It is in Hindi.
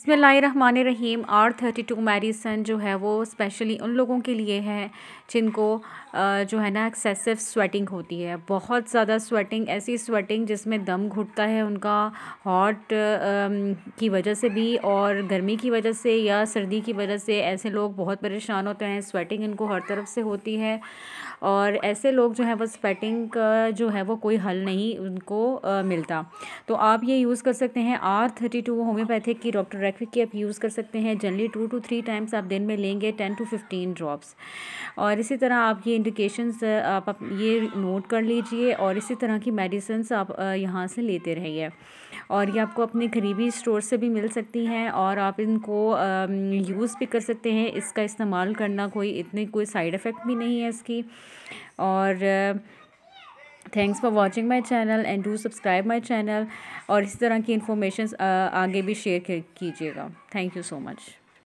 इसमें Rahman Rahim R thirty two medicine जो है वो स्पेशली उन लोगों के लिए है जिनको जो है ना एक्सेसिव स्वेटिंग होती है बहुत ज़्यादा स्वेटिंग ऐसी स्वेटिंग जिसमें दम घुटता है उनका हॉट की वजह से भी और गर्मी की वजह से या सर्दी की वजह से ऐसे लोग बहुत परेशान होते हैं स्वेटिंग इनको हर तरफ से होती है और ऐसे लोग जो है वो स्वेटिंग जो है वो कोई हल नहीं उनको मिलता तो आप ये यूज़ कर सकते हैं आर थर्टी टू होम्योपैथिक की डॉक्टर फैब्रिक की आप यूज़ कर सकते हैं generally two two three times आप दिन में लेंगे टेन टू फिफ्टीन ड्रॉप्स और इसी तरह आप ये इंडिकेशंस आप ये नोट कर लीजिए और इसी तरह की मेडिसन्स आप यहाँ से लेते रहिए और ये आपको अपने करीबी स्टोर से भी मिल सकती हैं और आप इनको यूज़ भी कर सकते हैं इसका इस्तेमाल करना कोई इतने कोई साइड इफ़ेक्ट भी नहीं है इसकी और thanks for watching my channel and do subscribe my channel और इसी तरह की इन्फॉर्मेशन आगे भी शेयर कीजिएगा थैंक यू सो मच